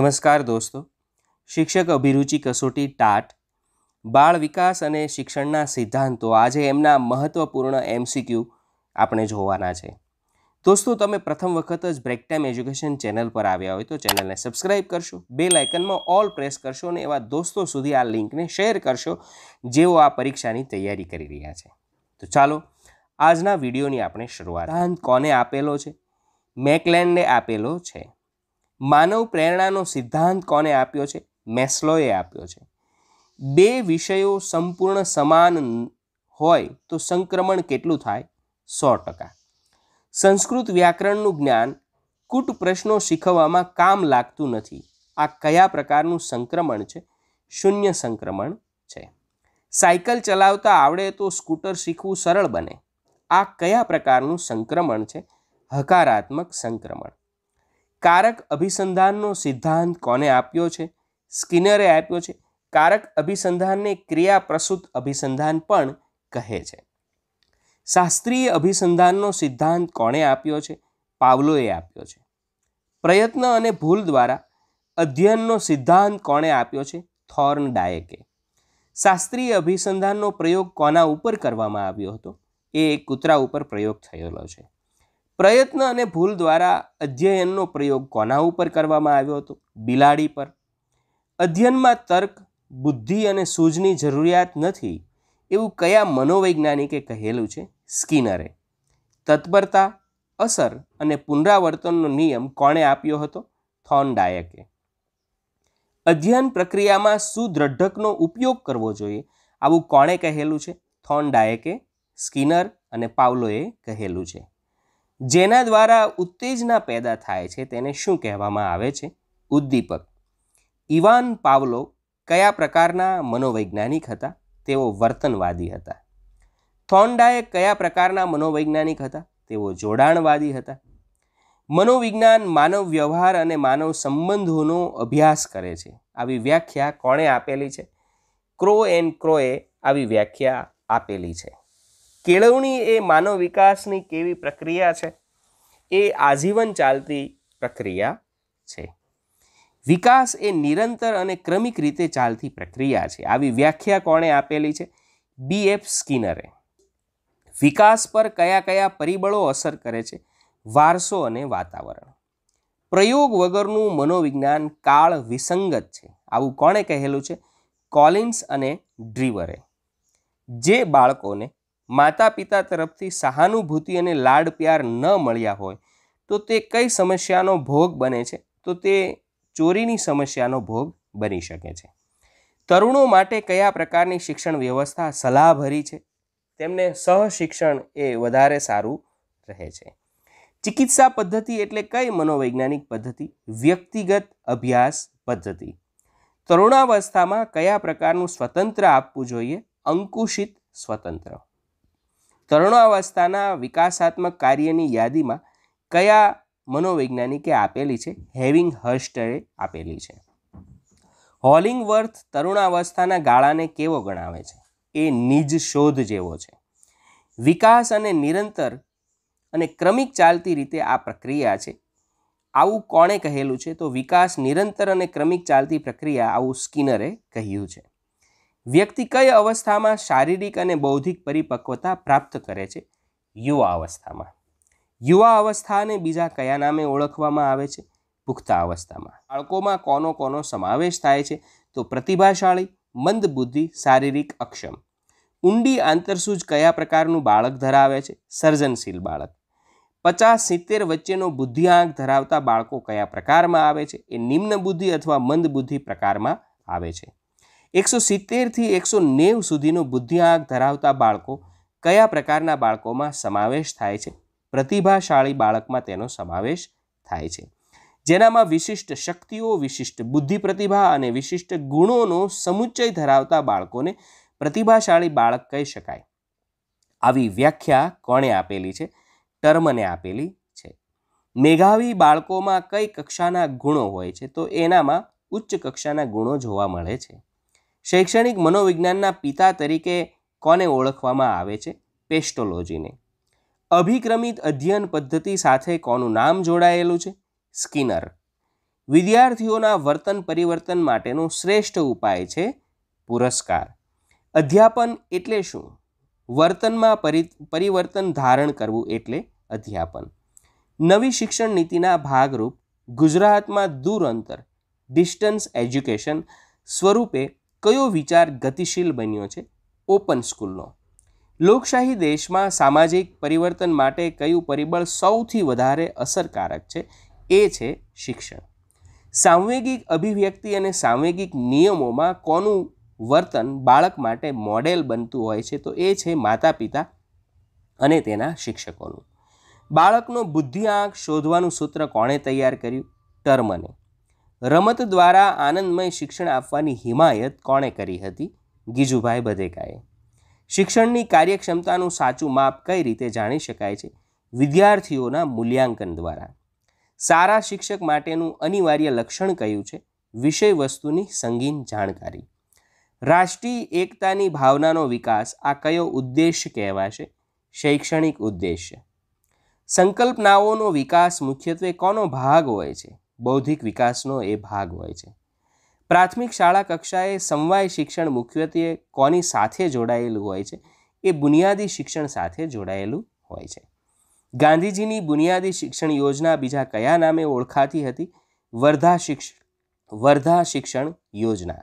નમસ્કાર દોસ્તો શિક્ષક અભિરુચિ કસોટી ટાટ બાળ વિકાસ અને શિક્ષણના સિદ્ધાંતો આજે એમના મહત્ત્વપૂર્ણ એમસીક્યુ આપણે જોવાના છે દોસ્તો તમે પ્રથમ વખત જ બ્રેક ટાઈમ એજ્યુકેશન ચેનલ પર આવ્યા હોય તો ચેનલને સબસ્ક્રાઇબ કરશો બે લાયકનમાં ઓલ પ્રેસ કરશો અને એવા દોસ્તો સુધી આ લિંકને શેર કરશો જેઓ આ પરીક્ષાની તૈયારી કરી રહ્યા છે તો ચાલો આજના વિડીયોની આપણે શરૂઆત કોને આપેલો છે મેકલેન્ડે આપેલો છે માનવ પ્રેરણાનો સિદ્ધાંત કોને આપ્યો છે મેસ્લોએ આપ્યો છે બે વિષયો સંપૂર્ણ સમાન હોય તો સંક્રમણ કેટલું થાય સો ટકા સંસ્કૃત વ્યાકરણનું જ્ઞાન કૂટ પ્રશ્નો શીખવવામાં કામ લાગતું નથી આ કયા પ્રકારનું સંક્રમણ છે શૂન્ય સંક્રમણ છે સાયકલ ચલાવતા આવડે તો સ્કૂટર શીખવું સરળ બને આ કયા પ્રકારનું સંક્રમણ છે હકારાત્મક સંક્રમણ કારક અભિસંધાનનો સિદ્ધાંત કોને આપ્યો છે સ્કિનરે આપ્યો છે કારક અભિસંધાનને ક્રિયા પ્રસૂત અભિસંધાન પણ કહે છે શાસ્ત્રીય અભિસંધાનનો સિદ્ધાંત કોણે આપ્યો છે પાવલોએ આપ્યો છે પ્રયત્ન અને ભૂલ દ્વારા અધ્યયનનો સિદ્ધાંત કોણે આપ્યો છે થોર્ન ડાયકે શાસ્ત્રીય અભિસંધાનનો પ્રયોગ કોના ઉપર કરવામાં આવ્યો હતો એ એક કૂતરા ઉપર પ્રયોગ થયેલો છે પ્રયત્ન અને ભૂલ દ્વારા અધ્યયનનો પ્રયોગ કોના ઉપર કરવામાં આવ્યો હતો બિલાડી પર અધ્યયનમાં તર્ક બુદ્ધિ અને સૂઝની જરૂરિયાત નથી એવું કયા મનોવૈજ્ઞાનિકે કહેલું છે સ્કિનરે તત્પરતા અસર અને પુનરાવર્તનનો નિયમ કોણે આપ્યો હતો થોનડાયકે અધ્યયન પ્રક્રિયામાં સુદ્રઢકનો ઉપયોગ કરવો જોઈએ આવું કોણે કહેલું છે થોનડાયકે સ્કિનર અને પાવલોએ કહેલું છે જેના દ્વારા ઉત્તેજના પેદા થાય છે તેને શું કહેવામાં આવે છે ઉદ્દીપક ઇવાન પાવલો કયા પ્રકારના મનોવૈજ્ઞાનિક હતા તેઓ વર્તનવાદી હતા થોન્ડાએ કયા પ્રકારના મનોવૈજ્ઞાનિક હતા તેઓ જોડાણવાદી હતા મનોવિજ્ઞાન માનવ વ્યવહાર અને માનવ સંબંધોનો અભ્યાસ કરે છે આવી વ્યાખ્યા કોણે આપેલી છે ક્રો એન્ડ ક્રોએ આવી વ્યાખ્યા આપેલી છે કેળવણી એ માનવ વિકાસની કેવી પ્રક્રિયા છે એ આજીવન ચાલતી પ્રક્રિયા છે વિકાસ એ નિરંતર અને ક્રમિક રીતે ચાલતી પ્રક્રિયા છે આવી વ્યાખ્યા કોણે આપેલી છે બી એફ સ્કિનરે વિકાસ પર કયા કયા પરિબળો અસર કરે છે વારસો અને વાતાવરણ પ્રયોગ વગરનું મનોવિજ્ઞાન કાળ વિસંગત છે આવું કોણે કહેલું છે કોલિન્સ અને ડ્રીવરે જે બાળકોને માતા પિતા તરફથી સહાનુભૂતિ અને લાડ પ્યાર ન મળ્યા હોય તો તે કઈ સમસ્યાનો ભોગ બને છે તો તે ચોરીની સમસ્યાનો ભોગ બની શકે છે તરુણો માટે કયા પ્રકારની શિક્ષણ વ્યવસ્થા સલાહભરી છે તેમને સહશિક્ષણ એ વધારે સારું રહે છે ચિકિત્સા પદ્ધતિ એટલે કઈ મનોવૈજ્ઞાનિક પદ્ધતિ વ્યક્તિગત અભ્યાસ પદ્ધતિ તરુણાવસ્થામાં કયા પ્રકારનું સ્વતંત્ર આપવું જોઈએ અંકુશિત સ્વતંત્ર તરુણાવસ્થાના વિકાસાત્મક કાર્યની યાદીમાં કયા મનોવૈજ્ઞાનિકે આપેલી છે હેવિંગ હર્સ્ટરે આપેલી છે હોલિંગ વર્થ તરુણાવસ્થાના ગાળાને કેવો ગણાવે છે એ નિજ શોધ જેવો છે વિકાસ અને નિરંતર અને ક્રમિક ચાલતી રીતે આ પ્રક્રિયા છે આવું કોણે કહેલું છે તો વિકાસ નિરંતર અને ક્રમિક ચાલતી પ્રક્રિયા આવું સ્કિનરે કહ્યું છે વ્યક્તિ કઈ અવસ્થામાં શારીરિક અને બૌદ્ધિક પરિપક્વતા પ્રાપ્ત કરે છે યુવા અવસ્થામાં યુવા અવસ્થાને બીજા કયા નામે ઓળખવામાં આવે છે પુખ્તા અવસ્થામાં બાળકોમાં કોનો કોનો સમાવેશ થાય છે તો પ્રતિભાશાળી મંદ બુદ્ધિ શારીરિક અક્ષમ ઊંડી આંતરસૂજ કયા પ્રકારનું બાળક ધરાવે છે સર્જનશીલ બાળક પચાસ સિત્તેર વચ્ચેનો બુદ્ધિઆંક ધરાવતા બાળકો કયા પ્રકારમાં આવે છે એ નિમ્ન બુદ્ધિ અથવા મંદ બુદ્ધિ પ્રકારમાં આવે છે એકસો સિત્તેરથી એકસો નેવ સુધીનો બુદ્ધિઆંક ધરાવતા બાળકો કયા પ્રકારના બાળકોમાં સમાવેશ થાય છે પ્રતિભાશાળી બાળકમાં તેનો સમાવેશ થાય છે જેનામાં વિશિષ્ટ શક્તિઓ વિશિષ્ટ બુદ્ધિ પ્રતિભા અને વિશિષ્ટ ગુણોનો સમુચ્ચય ધરાવતા બાળકોને પ્રતિભાશાળી બાળક કહી શકાય આવી વ્યાખ્યા કોણે આપેલી છે ટર્મને આપેલી છે મેઘાવી બાળકોમાં કઈ કક્ષાના ગુણો હોય છે તો એનામાં ઉચ્ચ કક્ષાના ગુણો જોવા મળે છે શૈક્ષણિક મનોવિજ્ઞાનના પિતા તરીકે કોને ઓળખવામાં આવે છે પેસ્ટોલોજીને અભિક્રમિત અધ્યયન પદ્ધતિ સાથે કોનું નામ જોડાયેલું છે સ્કિનર વિદ્યાર્થીઓના વર્તન પરિવર્તન માટેનો શ્રેષ્ઠ ઉપાય છે પુરસ્કાર અધ્યાપન એટલે શું વર્તનમાં પરિવર્તન ધારણ કરવું એટલે અધ્યાપન નવી શિક્ષણ નીતિના ભાગરૂપ ગુજરાતમાં દૂર અંતર ડિસ્ટન્સ એજ્યુકેશન સ્વરૂપે કયો વિચાર ગતિશીલ બન્યો છે ઓપન સ્કૂલનો લોકશાહી દેશમાં સામાજિક પરિવર્તન માટે કયું પરિબળ સૌથી વધારે અસરકારક છે એ છે શિક્ષણ સાંવેગિક અભિવ્યક્તિ અને સાંવેગિક નિયમોમાં કોનું વર્તન બાળક માટે મોડેલ બનતું હોય છે તો એ છે માતા પિતા અને તેના શિક્ષકોનું બાળકનો બુદ્ધિઆંક શોધવાનું સૂત્ર કોણે તૈયાર કર્યું ટર્મને રમત દ્વારા આનંદમય શિક્ષણ આપવાની હિમાયત કોણે કરી હતી ગીજુભાઈ બધેકાએ શિક્ષણની કાર્યક્ષમતાનું સાચું માપ કઈ રીતે જાણી શકાય છે વિદ્યાર્થીઓના મૂલ્યાંકન દ્વારા સારા શિક્ષક માટેનું અનિવાર્ય લક્ષણ કયું છે વિષય વસ્તુની સંગીન જાણકારી રાષ્ટ્રીય એકતાની ભાવનાનો વિકાસ આ કયો ઉદ્દેશ કહેવાશે શૈક્ષણિક ઉદ્દેશ્ય સંકલ્પનાઓનો વિકાસ મુખ્યત્વે કોનો ભાગ હોય છે બૌદ્ધિક વિકાસનો એ ભાગ હોય છે પ્રાથમિક શાળા કક્ષાએ સમવાય શિક્ષણ મુખ્યત્વે કોની સાથે જોડાયેલું હોય છે એ બુનિયાદી શિક્ષણ સાથે જોડાયેલું હોય છે ગાંધીજીની બુનિયાદી શિક્ષણ યોજના બીજા કયા નામે ઓળખાતી હતી વર્ધા શિક્ષણ વર્ધા શિક્ષણ યોજના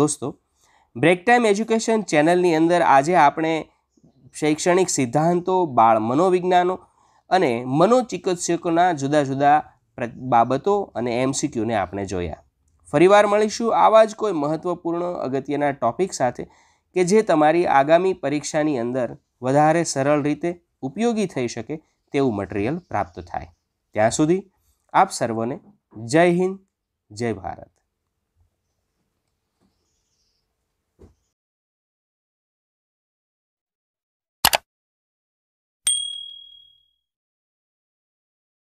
દોસ્તો બ્રેક ટાઈમ એજ્યુકેશન ચેનલની અંદર આજે આપણે શૈક્ષણિક સિદ્ધાંતો બાળ મનોવિજ્ઞાનો અને મનોચિકિત્સકોના જુદા જુદા બાબતો અને એમસીક્યુને આપણે જોયા ફરીવાર મળીશું આવા જ કોઈ મહત્ત્વપૂર્ણ અગત્યના ટૉપિક સાથે કે જે તમારી આગામી પરીક્ષાની અંદર વધારે સરળ રીતે ઉપયોગી થઈ શકે તેવું મટીરિયલ પ્રાપ્ત થાય ત્યાં સુધી આપ સર્વને જય હિન્દ જય ભારત